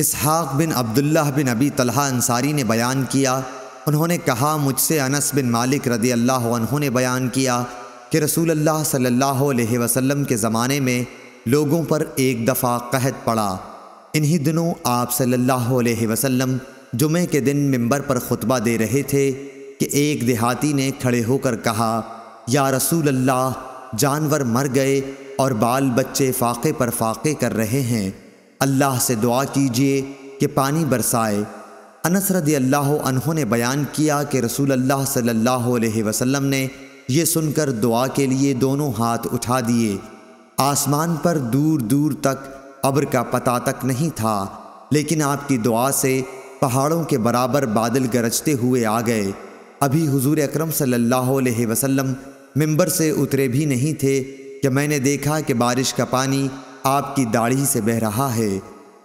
इसहाक बिन अब्दुल्लाह बिन अबी तलहा अंसारी ने बयान किया उन्होंने कहा मुझसे अनस बिन मालिक रदी अल्लाह उन्होंने बयान किया कि रसूल अल्लाह सल्लल्लाहु अलैहि वसल्लम के ज़माने में लोगों पर एक दफ़ा कहत पड़ा इन्हीं दिनों आप सल्लल्लाहु अलैहि वसल्लम जुमे के दिन मिंबर पर खुतबा दे रहे थे कि एक देहाती ने खड़े होकर कहा या रसूल अल्लाह जानवर मर गए और बाल बच्चे फाके पर फाके कर रहे हैं अल्लाह से दुआ कीजिए कि पानी बरसाए अनस रदी अल्लाह ने बयान किया कि रसूल अल्लाह सल्लल्लाहु अलैहि वसल्लम ने यह सुनकर दुआ के लिए दोनों हाथ उठा दिए आसमान पर दूर दूर तक अब्र का पता तक नहीं था लेकिन आपकी दुआ से पहाड़ों के बराबर बादल गरजते हुए आ गए अभी हुजूर अकरम सल्लल्लाहु अलैहि वसल्लम मिंबर से उतरे भी नहीं थे कि मैंने देखा कि बारिश का पानी आपकी दाढ़ी से बह रहा है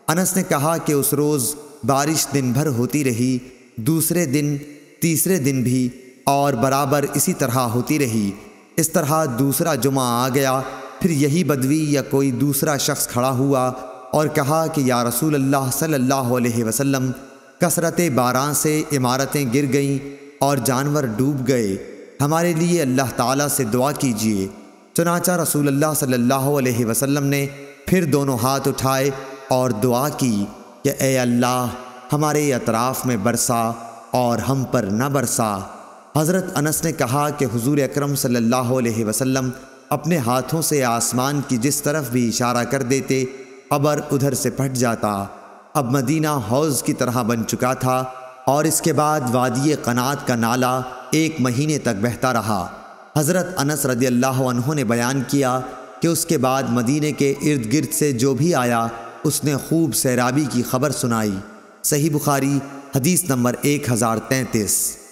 अनस ने कहा कि उस रोज़ बारिश दिन भर होती रही दूसरे दिन तीसरे दिन भी और बराबर इसी तरह होती रही इस तरह दूसरा जुमा आ गया फिर यही बदवी या कोई दूसरा शख्स खड़ा हुआ और कहा कि या रसूल अल्लाह सल्लल्लाहु अलैहि वसल्लम कसरत बारां से इमारतें गिर गईं और जानवर डूब गए हमारे लिए अल्लाह ताला से दुआ कीजिए चनाचा रसूल सल्लल्लाहु वसल्लम ने फिर दोनों हाथ उठाए और दुआ की कि ए अल्लाह हमारे अतराफ़ में बरसा और हम पर न बरसा हज़रत अनस ने कहा कि हुजूर अकरम सल्लल्लाहु अलैहि वसल्लम अपने हाथों से आसमान की जिस तरफ भी इशारा कर देते अबर उधर से फट जाता अब मदीना हौज़ की तरह बन चुका था और इसके बाद वादी कनात का नाला एक महीने तक बहता रहा हज़रत अनस रदी अल्लाह ने बयान किया कि उसके बाद मदीने के इर्द गिर्द से जो भी आया उसने खूब सैराबी की खबर सुनाई सही बुखारी हदीस नंबर एक हज़ार तैंतीस